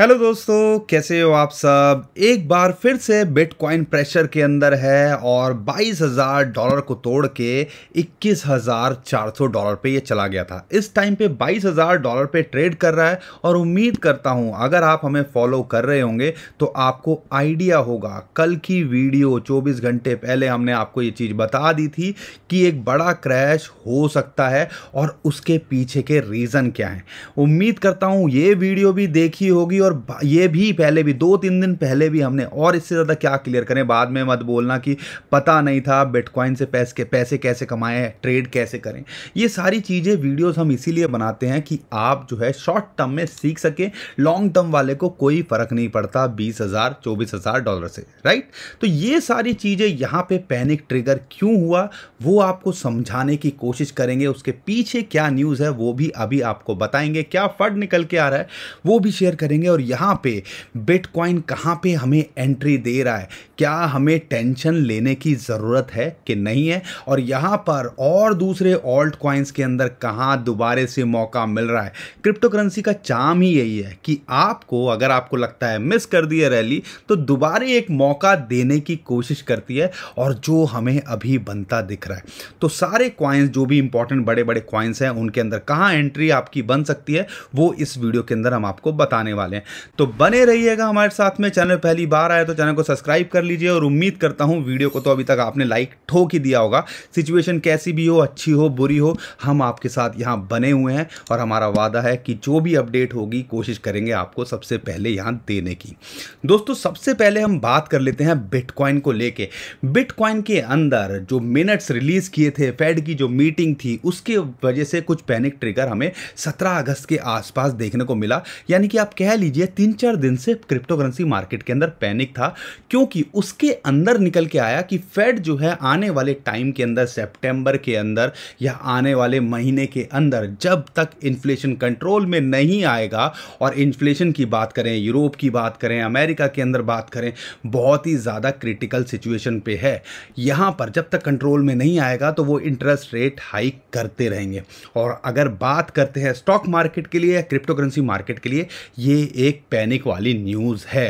hello दोस्तों कैसे हो आप सब एक बार फिर से बिटकॉइन प्रेशर के अंदर है और 22,000 डॉलर को तोड़ के 21,400 डॉलर पे ये चला गया था इस टाइम पे 22,000 डॉलर पे ट्रेड कर रहा है और उम्मीद करता हूँ अगर आप हमें फॉलो कर रहे होंगे तो आपको आइडिया होगा कल की वीडियो 24 घंटे पहले हमने आपको ये चीज़ बता दी थी कि एक बड़ा क्रैश हो सकता है और उसके पीछे के रीज़न क्या हैं उम्मीद करता हूँ ये वीडियो भी देखी होगी और और ये भी पहले भी दो तीन दिन पहले भी हमने और इससे ज़्यादा क्या क्लियर करें बाद में मत बोलना कि पता नहीं था बिटकॉइन से पैसे के पैसे कैसे कमाएं ट्रेड कैसे करें ये सारी चीज़ें वीडियोस हम इसीलिए बनाते हैं कि आप जो है शॉर्ट टर्म में सीख सकें लॉन्ग टर्म वाले को कोई फ़र्क नहीं पड़ता बीस हज़ार चौबीस हज़ार डॉलर से राइट तो ये सारी चीज़ें यहाँ पर पैनिक ट्रिगर क्यों हुआ वो आपको समझाने की कोशिश करेंगे उसके पीछे क्या न्यूज़ है वो भी अभी आपको बताएंगे क्या फड निकल के आ रहा है वो भी शेयर करेंगे और और यहाँ पे बिटकॉइन कहाँ पे हमें एंट्री दे रहा है क्या हमें टेंशन लेने की ज़रूरत है कि नहीं है और यहाँ पर और दूसरे ऑल्ट कॉइन्स के अंदर कहाँ दोबारे से मौका मिल रहा है क्रिप्टो करेंसी का चाम ही यही है कि आपको अगर आपको लगता है मिस कर दिए रैली तो दोबारे एक मौका देने की कोशिश करती है और जो हमें अभी बनता दिख रहा है तो सारे क्वाइंस जो भी इंपॉर्टेंट बड़े बड़े क्वाइंस हैं उनके अंदर कहाँ एंट्री आपकी बन सकती है वो इस वीडियो के अंदर हम आपको बताने वाले हैं तो बने रहिएगा हमारे साथ में चैनल पहली बार आए तो चैनल को सब्सक्राइब कर लीजिए और उम्मीद करता हूँ वीडियो को तो अभी तक आपने लाइक ठोक ही दिया होगा सिचुएशन कैसी भी हो अच्छी हो बुरी हो हम आपके साथ यहाँ बने हुए हैं और हमारा वादा है कि जो भी अपडेट होगी कोशिश करेंगे आपको सबसे पहले यहाँ देने की दोस्तों सबसे पहले हम बात कर लेते हैं बिटकॉइन को लेके बिटकॉइन के अंदर जो मिनट्स रिलीज किए थे फेड की जो मीटिंग थी उसके वजह से कुछ पैनिक ट्रिगर हमें 17 अगस्त के आसपास देखने को मिला यानी कि आप कह लीजिए लीजिए तीन चार दिन से क्रिप्टो करेंसी मार्केट के अंदर पैनिक था क्योंकि उसके अंदर निकल के आया कि फेड जो है आने वाले टाइम के अंदर सेप्टेम्बर के अंदर या आने वाले महीने के अंदर जब तक इन्फ्लेशन कंट्रोल में नहीं आएगा और इन्फ्लेशन की बात करें यूरोप की बात करें अमेरिका के अंदर बात करें बहुत ही ज़्यादा क्रिटिकल सिचुएशन पे है यहाँ पर जब तक कंट्रोल में नहीं आएगा तो वो इंटरेस्ट रेट हाइक करते रहेंगे और अगर बात करते हैं स्टॉक मार्केट के लिए या क्रिप्टो करेंसी मार्केट के लिए ये एक पैनिक वाली न्यूज़ है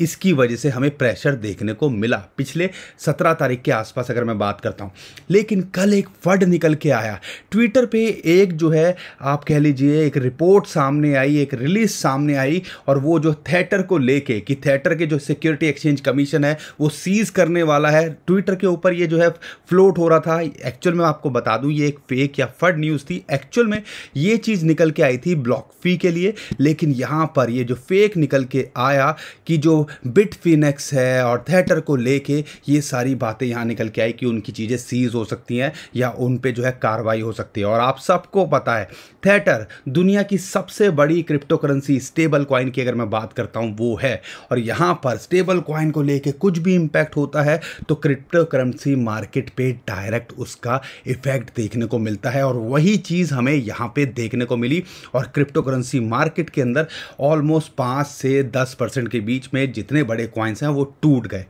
इसकी वजह से हमें प्रेशर देखने को मिला पिछले सत्रह तारीख के आसपास अगर मैं बात करता हूँ लेकिन कल एक वर्ड निकल के आया ट्विटर पे एक जो है आप कह लीजिए एक रिपोर्ट सामने आई एक रिलीज सामने आई और वो जो थिएटर को लेके कि थिएटर के जो सिक्योरिटी एक्सचेंज कमीशन है वो सीज करने वाला है ट्विटर के ऊपर ये जो है फ्लोट हो रहा था एक्चुअल में आपको बता दूँ ये एक फेक या फर्ड न्यूज़ थी एक्चुअल में ये चीज़ निकल के आई थी ब्लॉक फी के लिए लेकिन यहाँ पर ये जो फेक निकल के आया कि जो बिट फिनेक्स है और थेटर को लेके ये सारी बातें यहाँ निकल के आई कि उनकी चीज़ें सीज हो सकती हैं या उन पे जो है कार्रवाई हो सकती है और आप सबको पता है थिएटर दुनिया की सबसे बड़ी क्रिप्टो करेंसी स्टेबल कॉइन की अगर मैं बात करता हूँ वो है और यहाँ पर स्टेबल कॉइन को लेके कुछ भी इम्पैक्ट होता है तो क्रिप्टो करेंसी मार्केट पे डायरेक्ट उसका इफेक्ट देखने को मिलता है और वही चीज़ हमें यहाँ पे देखने को मिली और क्रिप्टो करेंसी मार्केट के अंदर ऑलमोस्ट पाँच से दस परसेंट के बीच में जितने बड़े कॉइन्स हैं वो टूट गए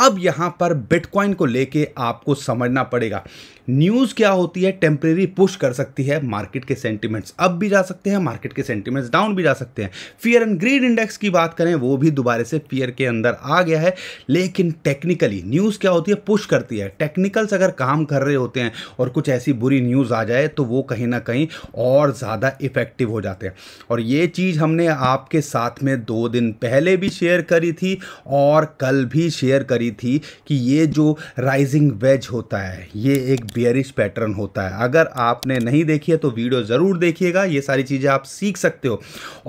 अब यहाँ पर बिटकॉइन को लेके आपको समझना पड़ेगा न्यूज़ क्या होती है टेम्परेरी पुश कर सकती है मार्केट के सेंटीमेंट्स अप भी जा सकते हैं मार्केट के सेंटीमेंट्स डाउन भी जा सकते हैं फियर एंड ग्रीड इंडेक्स की बात करें वो भी दोबारा से फियर के अंदर आ गया है लेकिन टेक्निकली न्यूज़ क्या होती है पुश करती है टेक्निकल्स अगर काम कर रहे होते हैं और कुछ ऐसी बुरी न्यूज़ आ जाए तो वो कहीं ना कहीं और ज़्यादा इफेक्टिव हो जाते हैं और ये चीज़ हमने आपके साथ में दो दिन पहले भी शेयर करी थी और कल भी शेयर करी करी थी कि ये जो राइजिंग वेज होता है ये एक बियरिश पैटर्न होता है अगर आपने नहीं देखी है तो वीडियो ज़रूर देखिएगा ये सारी चीज़ें आप सीख सकते हो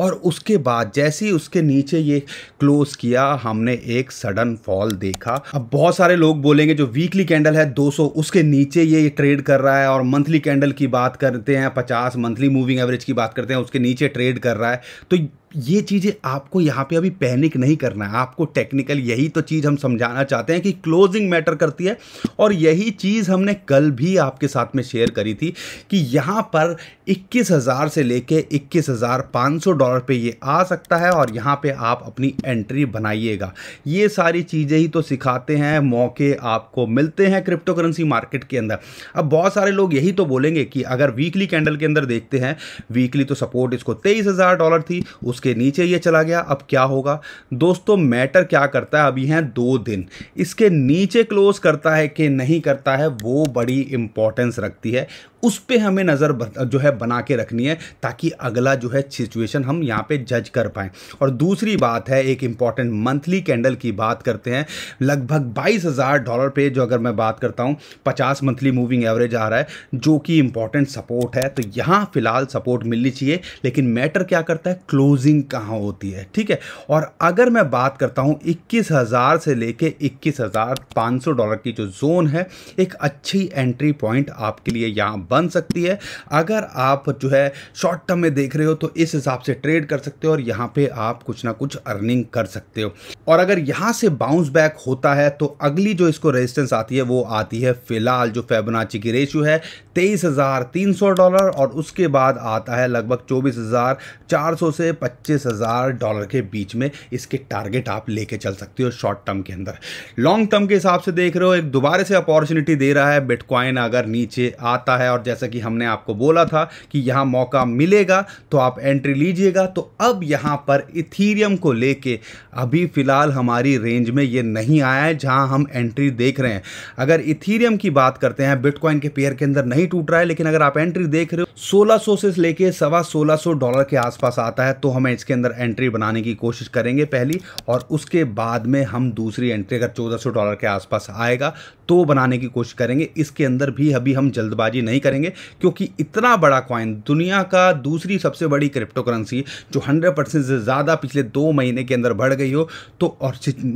और उसके बाद जैसे ही उसके नीचे ये क्लोज़ किया हमने एक सडन फॉल देखा अब बहुत सारे लोग बोलेंगे जो वीकली कैंडल है 200 उसके नीचे ये ट्रेड कर रहा है और मंथली कैंडल की बात करते हैं 50 मंथली मूविंग एवरेज की बात करते हैं उसके नीचे ट्रेड कर रहा है तो ये चीज़ें आपको यहाँ पे अभी पैनिक नहीं करना है आपको टेक्निकल यही तो चीज़ हम समझाना चाहते हैं कि क्लोजिंग मैटर करती है और यही चीज़ हमने कल भी आपके साथ में शेयर करी थी कि यहाँ पर 21,000 से लेके 21,500 डॉलर पे ये आ सकता है और यहाँ पे आप अपनी एंट्री बनाइएगा ये सारी चीज़ें ही तो सिखाते हैं मौके आपको मिलते हैं क्रिप्टो करेंसी मार्केट के अंदर अब बहुत सारे लोग यही तो बोलेंगे कि अगर वीकली कैंडल के अंदर देखते हैं वीकली तो सपोर्ट इसको तेईस डॉलर थी उस उसके नीचे ये चला गया अब क्या होगा दोस्तों मैटर क्या करता है अभी हैं दो दिन इसके नीचे क्लोज करता है कि नहीं करता है वो बड़ी इंपॉर्टेंस रखती है उस पर हमें नज़र जो है बना के रखनी है ताकि अगला जो है सिचुएशन हम यहाँ पे जज कर पाएँ और दूसरी बात है एक इम्पॉर्टेंट मंथली कैंडल की बात करते हैं लगभग बाईस हज़ार डॉलर पे जो अगर मैं बात करता हूँ पचास मंथली मूविंग एवरेज आ रहा है जो कि इम्पॉर्टेंट सपोर्ट है तो यहाँ फिलहाल सपोर्ट मिलनी चाहिए लेकिन मैटर क्या करता है क्लोजिंग कहाँ होती है ठीक है और अगर मैं बात करता हूँ इक्कीस हज़ार से लेके इक्कीस हज़ार पाँच सौ डॉलर की जो जोन है एक अच्छी एंट्री पॉइंट आपके लिए यहाँ बन सकती है अगर आप जो है शॉर्ट टर्म में देख रहे हो तो इस हिसाब से ट्रेड कर सकते हो और यहाँ पे आप कुछ ना कुछ अर्निंग कर सकते हो और अगर यहाँ से बाउंस बैक होता है तो अगली जो इसको रेजिस्टेंस आती है वो आती है फिलहाल जो फेबनाची की रेशियो है तेईस हज़ार तीन सौ डॉलर और उसके बाद आता है लगभग चौबीस हज़ार चार सौ से पच्चीस हज़ार डॉलर के बीच में इसके टारगेट आप लेके चल सकते हो शॉर्ट टर्म के अंदर लॉन्ग टर्म के हिसाब से देख रहे हो एक दोबारा से अपॉर्चुनिटी दे रहा है बिटकॉइन अगर नीचे आता है और जैसा कि हमने आपको बोला था कि यहाँ मौका मिलेगा तो आप एंट्री लीजिएगा तो अब यहाँ पर इथीरियम को लेके अभी फिलहाल फिलहाल हमारी रेंज में ये नहीं आया है जहां हम एंट्री देख रहे हैं अगर इथीरियम की बात करते हैं बिटकॉइन के पेयर के अंदर नहीं टूट रहा है लेकिन अगर आप एंट्री देख रहे हो सोलह सो से लेके सवा सोलह सो डॉलर के आसपास आता है तो हमें इसके अंदर एंट्री बनाने की कोशिश करेंगे पहली और उसके बाद में हम दूसरी एंट्री अगर चौदह डॉलर के आसपास आएगा दो बनाने की कोशिश करेंगे इसके अंदर भी अभी हम जल्दबाजी नहीं करेंगे क्योंकि इतना बड़ा कॉइन दुनिया का दूसरी सबसे बड़ी क्रिप्टो करेंसी जो हंड्रेड परसेंट से ज़्यादा पिछले दो महीने के अंदर बढ़ गई हो तो और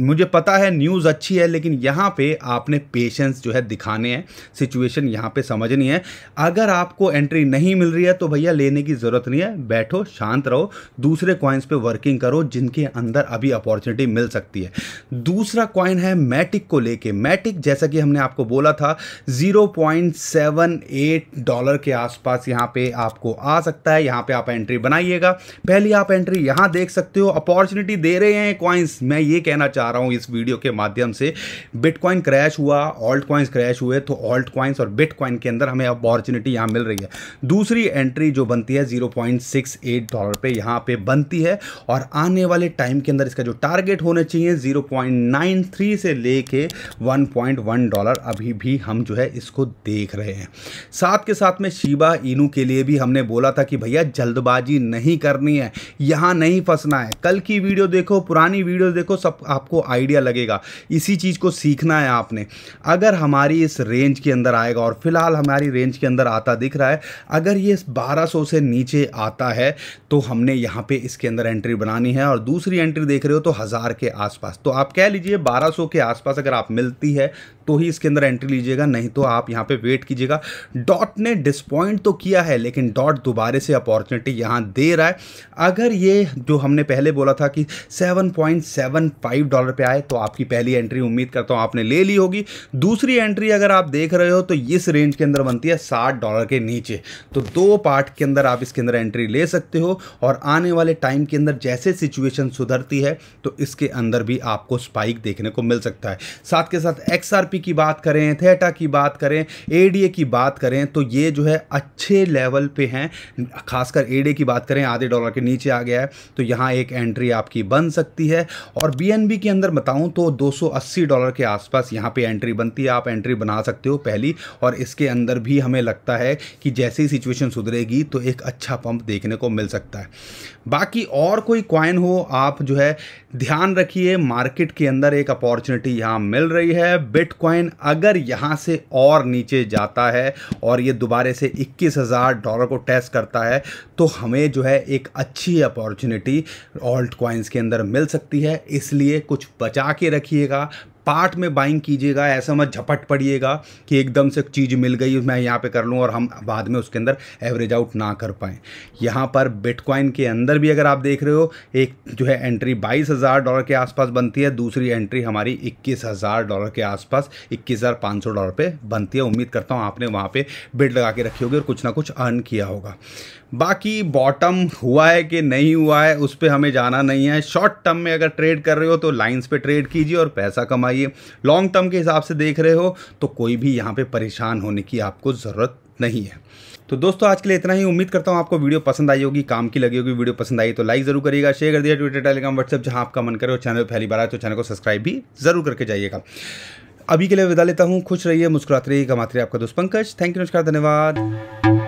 मुझे पता है न्यूज़ अच्छी है लेकिन यहाँ पर आपने पेशेंस जो है दिखाने हैं सिचुएशन यहाँ पर समझनी है अगर आपको एंट्री नहीं मिल रही है तो भैया लेने की ज़रूरत नहीं है बैठो शांत रहो दूसरे कॉइन्स पे वर्किंग करो जिनके अंदर अभी अपॉर्चुनिटी मिल सकती है दूसरा कॉइन है मैटिक को लेके मैटिक जैसा कि हम हमने आपको बोला था 0.78 डॉलर के आसपास यहाँ पे आपको आ सकता है यहाँ पे आप एंट्री बनाइएगा पहली आप एंट्री यहाँ देख सकते हो अपॉर्चुनिटी दे रहे हैं कॉइन्स मैं ये कहना चाह रहा हूँ इस वीडियो के माध्यम से बिटकॉइन क्रैश हुआ ऑल्ट कॉइन्स क्रैश हुए तो ऑल्ट कॉइन्स और बिटकॉइन के अंदर हमें अपॉर्चुनिटी यहाँ मिल रही है दूसरी एंट्री जो बनती है जीरो डॉलर पर यहाँ पर बनती है और आने वाले टाइम के अंदर इसका जो टारगेट होना चाहिए जीरो से लेके 1.1 डॉलर अभी भी हम जो है इसको देख रहे हैं साथ के साथ में शिबा इनू के लिए भी हमने बोला था कि भैया जल्दबाजी नहीं करनी है यहाँ नहीं फंसना है कल की वीडियो देखो पुरानी वीडियो देखो सब आपको आइडिया लगेगा इसी चीज़ को सीखना है आपने अगर हमारी इस रेंज के अंदर आएगा और फिलहाल हमारी रेंज के अंदर आता दिख रहा है अगर ये 1200 से नीचे आता है तो हमने यहाँ पे इसके अंदर एंट्री बनानी है और दूसरी एंट्री देख रहे हो तो हज़ार के आसपास तो आप कह लीजिए 1200 के आसपास अगर आप मिलती है तो ही इसके अंदर एंट्री लीजिएगा नहीं तो आप यहाँ पे वेट कीजिएगा डॉट ने डिसपॉइंट तो किया है लेकिन डॉट दोबारे से अपॉर्चुनिटी यहाँ दे रहा है अगर ये जो हमने पहले बोला था कि 7.75 डॉलर पे आए तो आपकी पहली एंट्री उम्मीद करता हूँ आपने ले ली होगी दूसरी एंट्री अगर आप देख रहे हो तो इस रेंज के अंदर बनती है साठ डॉलर के नीचे तो दो पार्ट के अंदर आप इसके अंदर एंट्री ले सकते हो और आने वाले टाइम के अंदर जैसे सिचुएशन सुधरती है तो इसके अंदर भी आपको स्पाइक देखने को मिल सकता है साथ के साथ एक्स आर पी टीआरपी की बात करें थेटा की बात करें एडीए की बात करें तो ये जो है अच्छे लेवल पे हैं खासकर एडीए की बात करें आधे डॉलर के नीचे आ गया है तो यहाँ एक एंट्री आपकी बन सकती है और बीएनबी के अंदर बताऊँ तो 280 डॉलर के आसपास यहाँ पे एंट्री बनती है आप एंट्री बना सकते हो पहली और इसके अंदर भी हमें लगता है कि जैसे ही सिचुएशन सुधरेगी तो एक अच्छा पंप देखने को मिल सकता है बाकी और कोई क्वाइन हो आप जो है ध्यान रखिए मार्केट के अंदर एक अपॉर्चुनिटी यहाँ मिल रही है बिटकॉइन बिटकॉइन अगर यहाँ से और नीचे जाता है और ये दोबारा से इक्कीस हज़ार डॉलर को टेस्ट करता है तो हमें जो है एक अच्छी अपॉर्चुनिटी ऑल्ट कॉइन्स के अंदर मिल सकती है इसलिए कुछ बचा के रखिएगा पार्ट में बाइंग कीजिएगा ऐसा मत झपट पड़िएगा कि एकदम से चीज़ मिल गई मैं यहाँ पे कर लूँ और हम बाद में उसके अंदर एवरेज आउट ना कर पाएँ यहाँ पर बिटकॉइन के अंदर भी अगर आप देख रहे हो एक जो है एंट्री बाईस हज़ार डॉलर के आसपास बनती है दूसरी एंट्री हमारी इक्कीस हज़ार डॉलर के आसपास इक्कीस हज़ार पाँच सौ डॉलर पर बनती है उम्मीद करता हूँ आपने वहाँ पर बिट लगा के रखी होगी और कुछ ना कुछ अर्न किया होगा बाकी बॉटम हुआ है कि नहीं हुआ है उस पर हमें जाना नहीं है शॉर्ट टर्म में अगर ट्रेड कर रहे हो तो लाइन्स पे ट्रेड कीजिए और पैसा कमाइए लॉन्ग टर्म के हिसाब से देख रहे हो तो कोई भी यहाँ पे परेशान होने की आपको ज़रूरत नहीं है तो दोस्तों आज के लिए इतना ही उम्मीद करता हूँ आपको वीडियो पसंद आई होगी काम की लगी होगी वीडियो पसंद आई तो लाइक जरूर करिएगा शेयर कर दिया ट्विटर टेलीग्राम व्हाट्सअप जहाँ आपका मन करे और चैनल पहली बार आए तो चैनल को सब्सक्राइब भी जरूर करके जाइएगा अभी के लिए विदा लेता हूँ खुश रहिए मुस्कुराते रहिए कमाते रहिए आपका दोस्त पंकज थैंक यू नमस्कार धन्यवाद